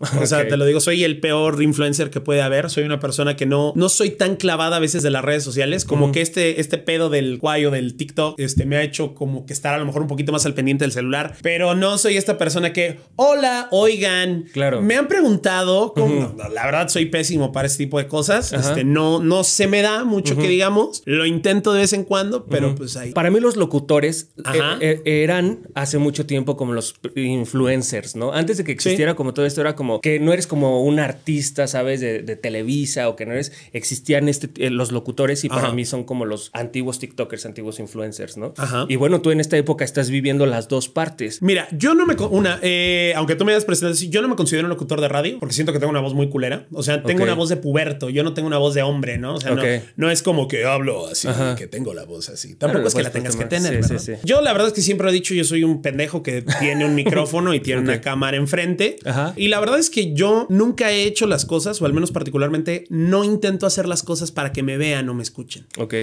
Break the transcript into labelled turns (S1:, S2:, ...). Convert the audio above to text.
S1: O sea, te lo digo, soy el peor influencer que puede haber. Soy una persona que no, no soy tan clavada a veces de las redes sociales. Como que este, este pedo del guayo del TikTok este, me ha hecho como que estar a lo mejor un poquito más al pendiente del celular. Pero no soy esta persona que, hola, oigan. Claro. Me han preguntado, la verdad soy pésimo para este tipo de cosas. Este, no, no se me da mucho que
S2: digamos. Lo intento de vez en cuando, pero pues ahí. Para mí, los locutores eh, eh, eran hace mucho tiempo como los influencers, ¿no? Antes de que existiera como todo esto, era como que no eres como un artista, ¿sabes? De, Televisa o que no eres. Existían este, eh, los locutores y para mí son como los antiguos TikTokers, antiguos influencers, ¿no? Ajá. Y bueno, tú en esta época estás viviendo las dos partes.
S1: Mira, yo no me. Una, eh, aunque tú me hayas presentado, yo no me considero un locutor de radio porque siento que tengo una voz muy culera. O sea, tengo una voz de puberto. Yo no tengo una voz de hombre, ¿no? O sea, no, es como que hablo así, que tengo la voz así. Tampoco es que la pues, tengas pues, que tener. Yo la verdad es que siempre he dicho, yo soy un pendejo que tiene un micrófono y tiene una cámara enfrente. Ajá. Y la verdad es que yo nunca he hecho las cosas, o al menos particularmente, no intento hacer las cosas para que me vean o me escuchen.
S2: Ok.